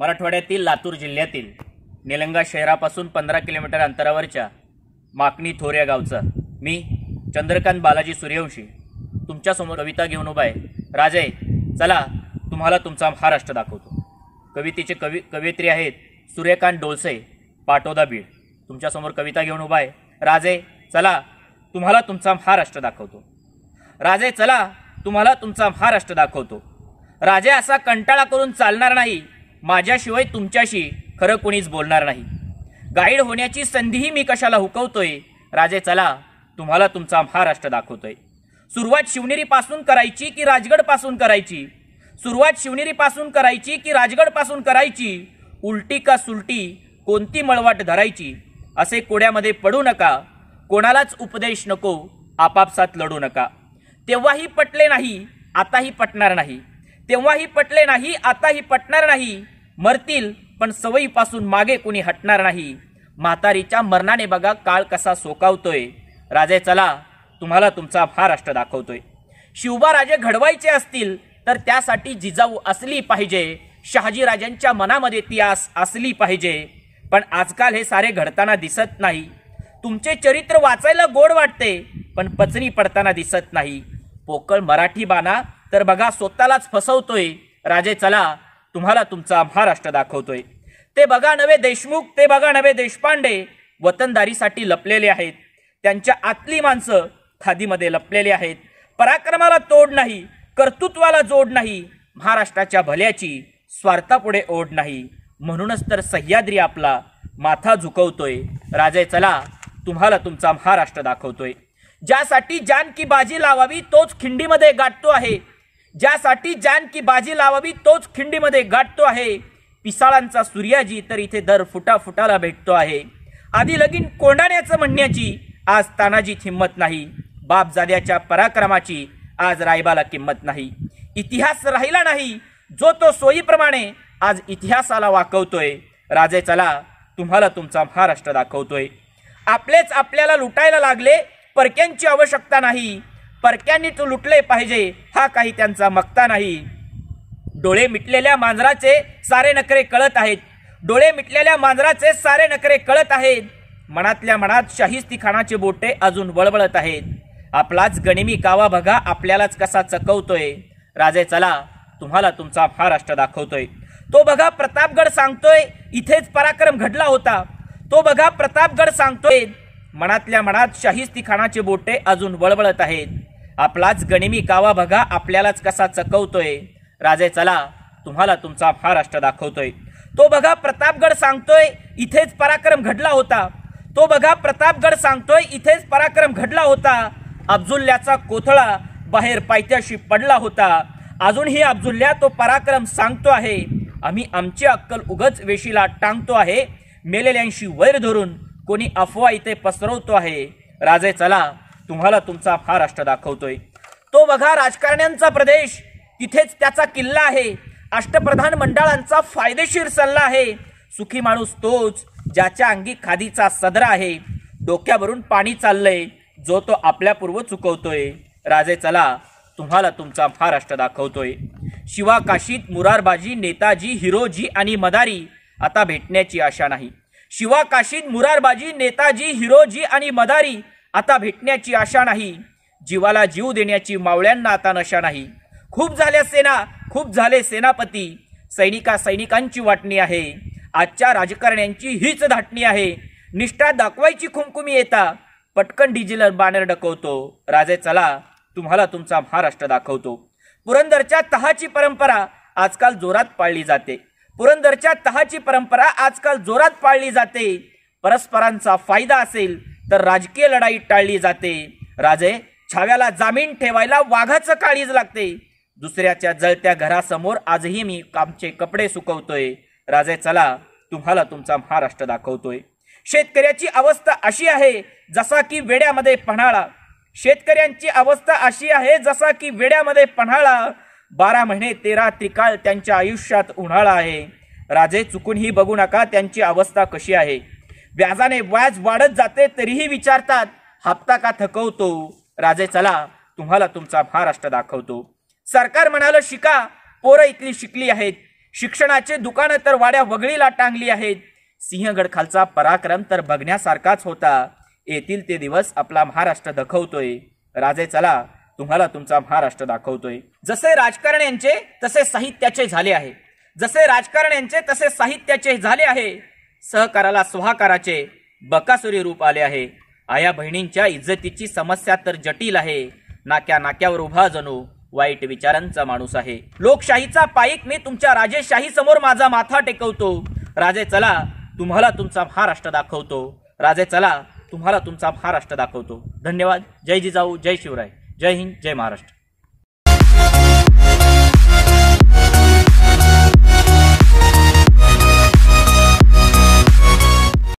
मराठवाड्यातील लातूर जिल्ह्यातील निलंगा शहरापासून पंधरा किलोमीटर अंतरावरच्या माकणी थोर या गावचा मी चंद्रकांत बालाजी सूर्यवंशी तुमच्यासमोर कविता घेऊन उभा आहे राजे चला तुम्हाला तुमचा महाराष्ट्र दाखवतो कवितेचे कवी कवयित्री आहेत सूर्यकांत डोलसे पाटोदा बीड तुमच्यासमोर कविता घेऊन उभा आहे राजे चला तुम्हाला तुमचा महाराष्ट्र दाखवतो राजे चला तुम्हाला तुमचा महाराष्ट्र दाखवतो राजे असा कंटाळा करून चालणार नाही माझ्याशिवाय तुमच्याशी खरं कोणीच बोलणार नाही गाईड होण्याची संधीही मी कशाला हुकवतोय राजे चला तुम्हाला तुमचा महाराष्ट्र दाखवतोय सुरुवात शिवनेरीपासून करायची की राजगडपासून करायची सुरुवात शिवनेरीपासून करायची की राजगडपासून करायची उलटी का सुलटी कोणती मळवाट धरायची असे कोड्यामध्ये पडू नका कोणालाच उपदेश नको आपापसात लढू नका तेव्हाही पटले नाही आताही पटणार नाही तेव्हाही पटले नाही आताही पटणार नाही मरतील पण सवयीपासून मागे कुणी हटणार नाही म्हातारीच्या मरणाने बघा काळ कसा सोकावतोय राजे चला तुम्हाला तुमचा महाराष्ट्र दाखवतोय शिवबा राजे घडवायचे असतील तर त्यासाठी जिजाऊ असली पाहिजे शहाजीराजांच्या मनामध्ये ती आस असली पाहिजे पण आजकाल हे सारे घडताना दिसत नाही तुमचे चरित्र वाचायला गोड वाटते पण पचनी पडताना दिसत नाही पोकळ मराठी बाना तर बघा स्वतःलाच फसवतोय राजे चला तुम्हाला तुमचा महाराष्ट्र दाखवतोय ते बघा नवे देशमुख ते बघा नवे देशपांडे वतनदारीसाठी लपलेले आहेत त्यांच्या आतली माणसं खादीमध्ये लपलेले आहेत पराक्रमाला तोड नाही कर्तृत्वाला जोड नाही महाराष्ट्राच्या भल्याची स्वार्थापुढे ओढ नाही म्हणूनच तर सह्याद्री आपला माथा झुकवतोय राजे चला तुम्हाला तुमचा महाराष्ट्र दाखवतोय ज्यासाठी जानकी बाजी लावावी तोच खिंडीमध्ये गाठतो आहे ज्यासाठी जान की बाजी लावावी तोच खिंडीमध्ये गाठतो आहे पिसाळांचा सूर्याजी तर इथे दर फुटा फुटाला भेटतो आहे आधी लगीन कोंडाण्याचं म्हणण्याची आज तानाजी हिंमत नाही बापजाद्याच्या पराक्रमाची आज रायबाला किंमत नाही इतिहास राहिला नाही जो तो सोयीप्रमाणे आज इतिहासाला वाकवतोय राजे चला तुम्हाला तुमचा महाराष्ट्र दाखवतोय आपलेच आपल्याला लुटायला लागले परक्यांची आवश्यकता नाही परक्यांनी तो लुटले पाहिजे हा काही त्यांचा मक्ता नाही डोळे मिटलेल्या मांजराचे सारे नखरे कळत आहेत डोळे मिटलेल्या मांजराचे सारे नखरे कळत आहेत मनातल्या मनात शाहिस्ती खानाचे बोटे अजून वळवळत आहेत आपलाच गणिमी कावा बघा आपल्यालाच कसा चकवतोय राजे चला तुम्हाला तुमचा महाराष्ट्र दाखवतोय तो बघा प्रतापगड सांगतोय इथेच पराक्रम घडला होता तो बघा प्रतापगड सांगतोय मनातल्या मनात शाहिस्ती खानाचे बोटे अजून वळवळत आहेत आपलाच गणिमी कावा बघा आपल्यालाच कसा चकवतोय राजे चला तुम्हाला तुमचा महाराष्ट्र दाखवतोय तो बघा प्रतापगड सांगतोय इथेच पराक्रम घडला होता तो बघा प्रतापगड सांगतोय इथेच पराक्रम घडला होता अब्जुल्ल्याचा कोथळा बाहेर पायथ्याशी पडला होता अजूनही अब्जुल्ल्या तो पराक्रम सांगतो आहे आम्ही आमची अक्कल उगच वेशीला टांगतो आहे मेलेल्यांशी वैर धरून कोणी अफवा इथे पसरवतो आहे राजे चला तुम्हाला तुमचा महाराष्ट्र दाखवतोय तो बघा राजकारण्यांचा प्रदेश तिथेच त्याचा किल्ला आहे अष्टप्रधान मंडळांचा फायदेशीर सल्ला आहे सुखी माणूस तोच ज्याच्या अंगी खादीचा सदरा आहे डोक्यावरून पाणी चाललंय जो तो आपल्या पूर्व चुकवतोय राजे चला तुम्हाला तुमचा महाराष्ट्र दाखवतोय शिवा काशीत मुरारबाजी नेताजी हिरोजी आणि मदारी आता भेटण्याची आशा नाही शिवा काशीत मुरारबाजी नेताजी हिरोजी आणि मदारी आता भेटण्याची आशा नाही जीवाला जीव देण्याची मावळ्यांना आता नशा नाही खूप झाल्या सेना खूप झाले सेनापती सैनिका सैनिकांची वाटणी आहे आजच्या राजकारण्यांची हीच धाटणी आहे निष्ठा दाखवायची खुमखुमी येता पटकन डिजिल बॅनर डकवतो राजे चला तुम्हाला तुमचा महाराष्ट्र दाखवतो पुरंदरच्या तहाची परंपरा आजकाल जोरात पाळली जाते पुरंदरच्या तहाची परंपरा आजकाल जोरात पाळली जाते परस्परांचा फायदा असेल तर राजकीय लढाई टाळली जाते राजे छाव्याला जामीन ठेवायला वाघाचं काळीज लागते दुसऱ्याच्या जळत्या घरासमोर आजही मी कामचे कपडे सुकवतोय राजे चला तुम्हाला तुमचा महाराष्ट्र दाखवतोय शेतकऱ्याची अवस्था अशी आहे जसा की वेड्यामध्ये पन्हाळा शेतकऱ्यांची अवस्था अशी आहे जसा की वेड्यामध्ये पन्हाळा बारा महिने तेरा त्रिकाळ त्यांच्या आयुष्यात उन्हाळा आहे राजे चुकूनही बघू नका त्यांची अवस्था कशी आहे व्याजाने व्याज वाढत जाते तरीही विचारतात हप्ता का थकवतो राजे चला तुम्हाला तुमचा महाराष्ट्र दाखवतो सरकार म्हणालं शिका पोरं इथली शिकली आहेत शिक्षणाचे दुकानं तर वाड्या वगळीला टांगली आहेत सिंहगड खालचा पराक्रम तर बघण्यासारखाच होता येतील ते दिवस आपला महाराष्ट्र दाखवतोय राजे चला तुम्हाला तुमचा महाराष्ट्र दाखवतोय जसे राजकारण तसे साहित्याचे झाले आहे जसे राजकारण यांचे तसे साहित्याचे झाले आहे सहकाराला स्वाकाराचे बकासुरी रूप आले आहे आया बहिणींच्या इज्जतीची समस्या तर जटिल आहे नाक्या नाक्यावर उभा जणू वाईट विचारांचा माणूस आहे लोकशाहीचा पाईक मी तुमच्या राजेशाही समोर माझा माथा टेकवतो राजे चला तुम्हाला तुमचा महाराष्ट्र दाखवतो राजे चला तुम्हाला तुमचा महाराष्ट्र दाखवतो धन्यवाद जय जिजाऊ जय शिवराय जय हिंद जय महाराष्ट्र